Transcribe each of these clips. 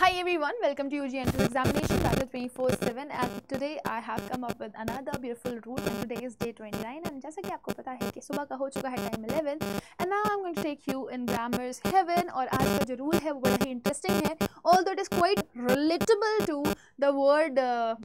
Hi everyone, welcome to UG Entrance Examination Battle 24-7 and today I have come up with another beautiful route and today is day 29 and just like you know, it's morning. It's time हो चुका 11 and now I'm going to take you in grammar's heaven And today's rule is very interesting. although it is quite relatable to the word uh,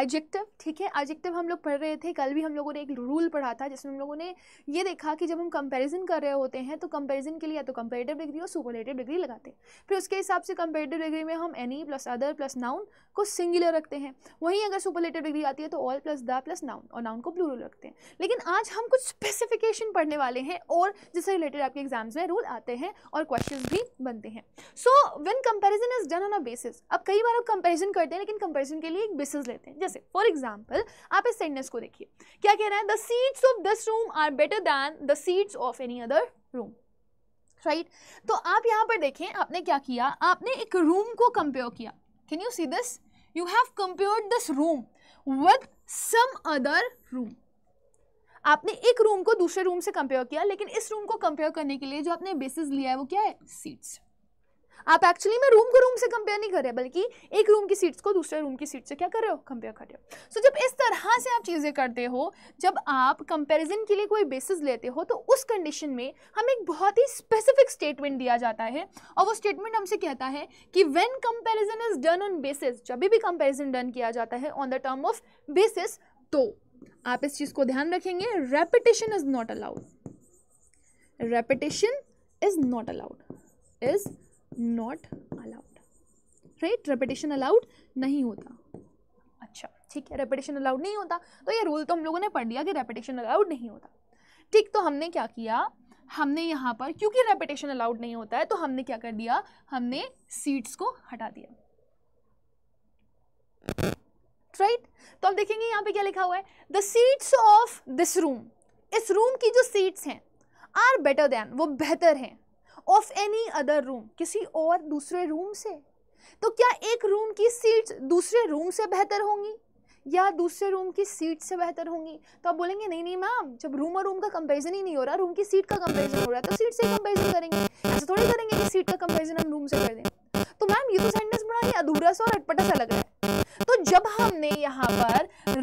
adjective ठीक है adjective हम लोग पढ़ रहे थे कल भी हम लोगों ने एक रूल पढ़ा था जिसमें हम लोगों ने ये देखा कि जब हम कंपैरिजन कर रहे होते हैं तो कंपैरिजन के लिए या तो कंपेरेटिव डिग्री और सुपरलेटिव डिग्री लगाते हैं फिर उसके हिसाब से कंपेरेटिव डिग्री में हम any plus other plus noun को सिंगुलर रखते हैं वहीं अगर सुपरलेटिव डिग्री आती है तो all plus the plus noun और नाउन को प्लूरल रखते हैं लेकिन आज हम कुछ स्पेसिफिकेशन पढ़ने वाले हैं और जिससे रिलेटेड आपके एग्जाम्स में रूल आते हैं और क्वेश्चन भी बनते हैं so when comparison is done on a basis अब कई बार आप कंपेरिजन करते हैं लेकिन कंपेरिजन के लिए एक बेसिस लेते हैं जैसे फॉर एग्जाम्पल आप इस सेंटेंस को देखिए क्या कह रहे हैं the seats of this room are better than the seats of any other room right तो आप यहाँ पर देखें आपने क्या किया आपने एक रूम को कंपेयर किया can you see this you have compare this room with some other room आपने एक रूम को दूसरे रूम से कंपेयर किया लेकिन इस रूम को कंपेयर करने के लिए जो आपने बेसिस लिया है वो क्या है सीट्स आप एक्चुअली में रूम को रूम से कंपेयर नहीं कर रहे बल्कि एक रूम की सीट्स को दूसरे रूम की सीट से क्या कर रहे हो कंपेयर कर रहे हो सो so, जब इस तरह से आप चीज़ें करते हो जब आप कंपेरिजन के लिए कोई बेसिस लेते हो तो उस कंडीशन में हमें एक बहुत ही स्पेसिफिक स्टेटमेंट दिया जाता है और वो स्टेटमेंट हमसे कहता है कि when comparison is done on basis जब भी कंपेरिजन डन किया जाता है on the term of basis तो आप इस चीज़ को ध्यान रखेंगे repetition is not allowed repetition is not allowed is not allowed right repetition allowed नहीं होता अच्छा ठीक है रेपिटेशन अलाउड नहीं होता तो ये रूल तो हम लोगों ने पढ़ लिया कि रेपिटेशन अलाउड नहीं होता ठीक तो हमने क्या किया हमने यहाँ पर क्योंकि रेपिटेशन अलाउड नहीं होता है तो हमने क्या कर दिया हमने सीट्स को हटा दिया राइट right? तो अब देखेंगे यहाँ पे क्या लिखा हुआ है the seats of this room इस रूम की जो सीट्स हैं आर बेटर देन वो बेहतर हैं ऑफ एनी अदर रूम किसी और दूसरे रूम से तो क्या एक रूम की सीट्स दूसरे रूम से बेहतर होंगी या दूसरे रूम की सीट से बेहतर होंगी तो आप बोलेंगे नहीं नहीं मैम जब रूम और रूम का कंपैरिजन ही नहीं हो रहा रूम की सीट का कंपैरिजन हो रहा है तो सीट से कंपैरिजन करेंगे ऐसे थोड़ी करेंगे कि सीट का कंपैरिजन हम रूम से कर दें तो मैम ये तो सेंटेंस बड़ा ही अधूरा सा और अटपटा सा लग रहा है तो जब हमने यहाँ पर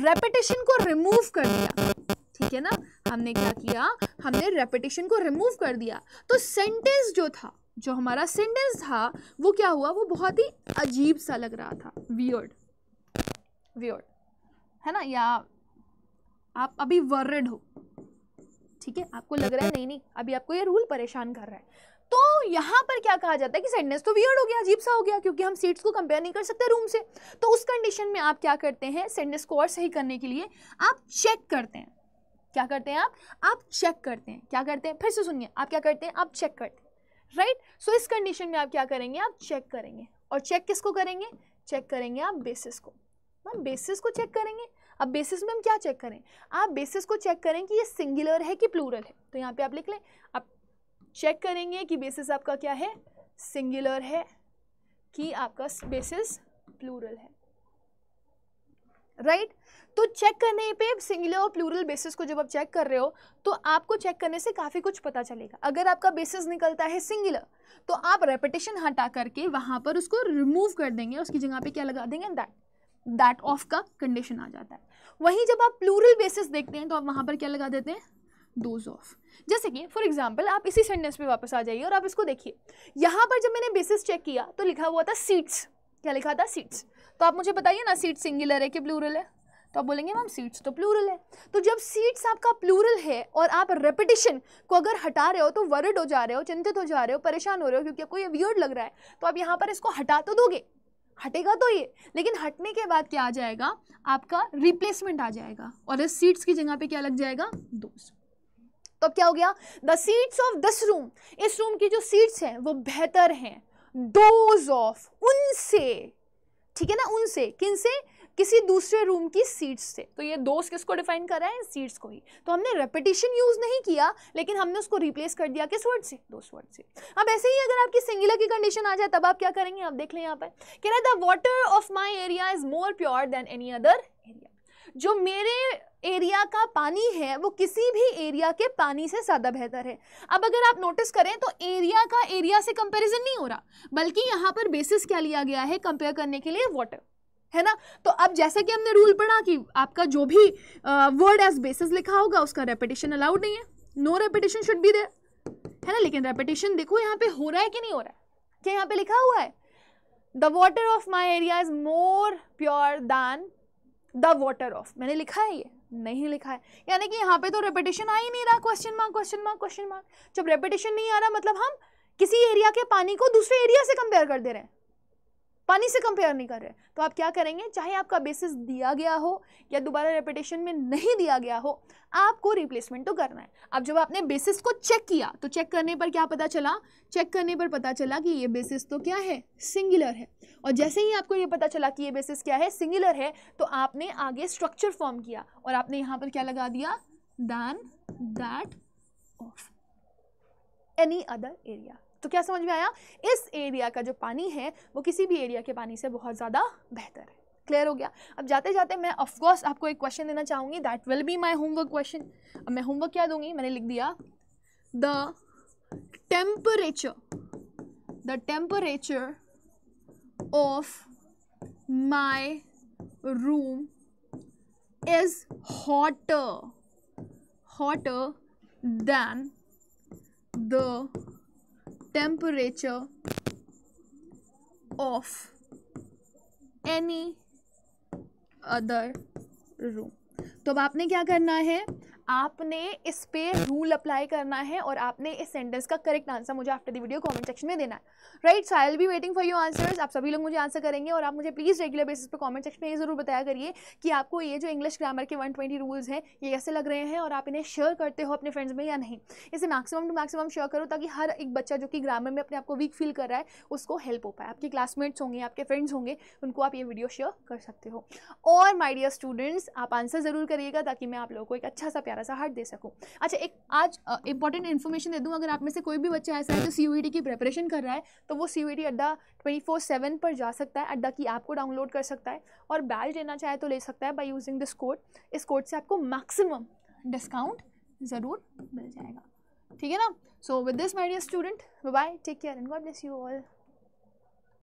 रेपिटेशन को रिमूव कर दिया ठीक है ना हमने क्या किया हमने रेपिटेशन को रिमूव कर दिया तो सेंटेंस जो था जो हमारा सेंटेंस था वो क्या हुआ वो बहुत ही अजीब सा लग रहा था वियर्ड वियर्ड है ना या आप अभी वर्ड हो ठीक है आपको लग रहा है नहीं नहीं अभी आपको ये रूल परेशान कर रहा है तो यहाँ पर क्या कहा जाता है कि सेंटेंस तो वियर्ड हो गया अजीब सा हो गया क्योंकि हम सीट्स को कंपेयर नहीं कर सकते रूम से तो उस कंडीशन में आप क्या करते हैं सेंटेंस को और सही करने के लिए आप चेक करते हैं क्या करते हैं आप आप चेक करते हैं क्या करते हैं फिर से सुनिए आप क्या करते हैं आप चेक करते हैं राइट सो इस कंडीशन में आप क्या करेंगे आप चेक करेंगे और चेक किसको करेंगे चेक करेंगे आप बेसिस को तो हम बेसिस को चेक करेंगे अब बेसिस में हम क्या चेक करें आप बेसिस को चेक करें कि ये सिंगुलर है कि प्लूरल है तो यहाँ पे आप लिख लें आप चेक करेंगे कि बेसिस आपका क्या है सिंगुलर है कि आपका बेसिस प्लूरल है राइट तो चेक करने पे सिंगुलर और प्लूरल बेसिस को जब आप चेक कर रहे हो तो आपको चेक करने से काफ़ी कुछ पता चलेगा अगर आपका बेसिस निकलता है सिंगुलर तो आप रेपिटेशन हटा करके वहाँ पर उसको रिमूव कर देंगे उसकी जगह पे क्या लगा देंगे दैट दैट ऑफ का कंडीशन आ जाता है वहीं जब आप प्लूरल बेसिस देखते हैं तो आप वहाँ पर क्या लगा देते हैं दोज ऑफ जैसे कि फॉर एग्जाम्पल आप इसी सेंटेंस पे वापस आ जाइए और आप इसको देखिए यहाँ पर जब मैंने बेसिस चेक किया तो लिखा हुआ था सीट्स क्या लिखा था सीट्स तो आप मुझे बताइए ना सीट सिंगुलर है कि प्लूरल है तो आप बोलेंगे मैम सीट्स तो प्लूरल है तो जब सीट्स आपका प्लूरल है और आप रेपिटेशन को अगर हटा रहे हो तो वर्ड हो जा रहे हो चिंतित हो जा रहे हो परेशान हो रहे हो क्योंकि आपको ये वियर्ड लग रहा है तो आप यहाँ पर इसको हटा तो दोगे हटेगा तो ये लेकिन हटने के बाद क्या आ जाएगा आपका रिप्लेसमेंट आ जाएगा और इस सीट्स की जगह पे क्या लग जाएगा दो तो अब क्या हो गया the seats of this room इस रूम की जो सीट्स हैं वो बेहतर हैं दोज ऑफ उनसे ठीक है ना उनसे किन से किसी दूसरे रूम की सीट्स से तो ये दोस्त किसको डिफाइन कर रहा है सीट्स को ही तो हमने रेपिटेशन यूज़ नहीं किया लेकिन हमने उसको रिप्लेस कर दिया किस वर्ड से दोस्त वर्ड से अब ऐसे ही अगर आपकी सिंगुलर की कंडीशन आ जाए तब आप क्या करेंगे आप देख लें यहाँ पर कह रहे the water of my area is more pure than any other area जो मेरे एरिया का पानी है वो किसी भी एरिया के पानी से ज़्यादा बेहतर है अब अगर आप नोटिस करें तो एरिया का एरिया से कंपैरिजन नहीं हो रहा बल्कि यहाँ पर बेसिस क्या लिया गया है कंपेयर करने के लिए वाटर है ना तो अब जैसा कि हमने रूल पढ़ा कि आपका जो भी वर्ड एज बेसिस लिखा होगा उसका रेपिटेशन अलाउड नहीं है no repetition should be there है ना लेकिन रेपिटेशन देखो यहाँ पे हो रहा है कि नहीं हो रहा है क्या यहाँ पे लिखा हुआ है the water of my area is more pure than the water of मैंने लिखा है ये नहीं लिखा है यानी कि यहाँ पे तो रेपिटेशन आ ही नहीं रहा question mark question mark question mark जब रेपिटेशन नहीं आ रहा मतलब हम किसी एरिया के पानी को दूसरे एरिया से कंपेयर कर दे रहे हैं पानी से कंपेयर नहीं कर रहे तो आप क्या करेंगे चाहे आपका बेसिस दिया गया हो या दोबारा रेपिटेशन में नहीं दिया गया हो आपको रिप्लेसमेंट तो करना है अब जब आपने बेसिस को चेक किया तो चेक करने पर क्या पता चला चेक करने पर पता चला कि ये बेसिस तो क्या है सिंगुलर है और जैसे ही आपको ये पता चला कि ये बेसिस क्या है सिंगुलर है तो आपने आगे स्ट्रक्चर फॉर्म किया और आपने यहाँ पर क्या लगा दिया than that of any other area तो क्या समझ में आया इस एरिया का जो पानी है वो किसी भी एरिया के पानी से बहुत ज़्यादा बेहतर है क्लियर हो गया अब जाते जाते मैं ऑफकोर्स आपको एक क्वेश्चन देना चाहूँगी that will be my homework question अब मैं होमवर्क क्या दूंगी मैंने लिख दिया the temperature the temperature of my room is hotter hotter than the temperature of any other room तो अब आपने क्या करना है आपने इस पे रूल अप्लाई करना है और आपने इस सेंटेंस का करेक्ट आंसर मुझे after the video comment section में देना है right so I will be waiting for you answers आप सभी लोग मुझे आंसर करेंगे और आप मुझे प्लीज़ रेगुलर बेसिस पे कमेंट सेक्शन में ये ज़रूर बताया करिए कि आपको ये जो इंग्लिश ग्रामर के 120 रूल्स हैं ये कैसे लग रहे हैं और आप इन्हें शेयर करते हो अपने फ्रेंड्स में या नहीं इसे मैक्सिमम टू मैक्सिमम शेयर करो ताकि हर एक बच्चा जो कि ग्रामर में अपने आपको वीक फील कर रहा है उसको हेल्प हो पाए आपके क्लासमेट्स होंगे आपके फ्रेंड्स होंगे उनको आप ये वीडियो शेयर कर सकते हो और माई डियर स्टूडेंट्स आप आंसर ज़रूर करिएगा ताकि मैं आप लोगों को एक अच्छा सा प्यारा थोड़ा सा हट दे सकूँ अच्छा एक आज इंपॉर्टेंट इन्फॉर्मेशन दे दूँ अगर आप में से कोई भी बच्चा ऐसा है जो सी e की प्रिपरेशन कर रहा है तो वो सी डी e अड्डा ट्वेंटी फोर सेवन पर जा सकता है अड्डा की ऐप को डाउनलोड कर सकता है और बैल लेना चाहे तो ले सकता है बाई यूजिंग दिस कोड इस कोड से आपको मैक्सिमम डिस्काउंट ज़रूर मिल जाएगा ठीक है ना so with this my dear student bye take care and God bless you all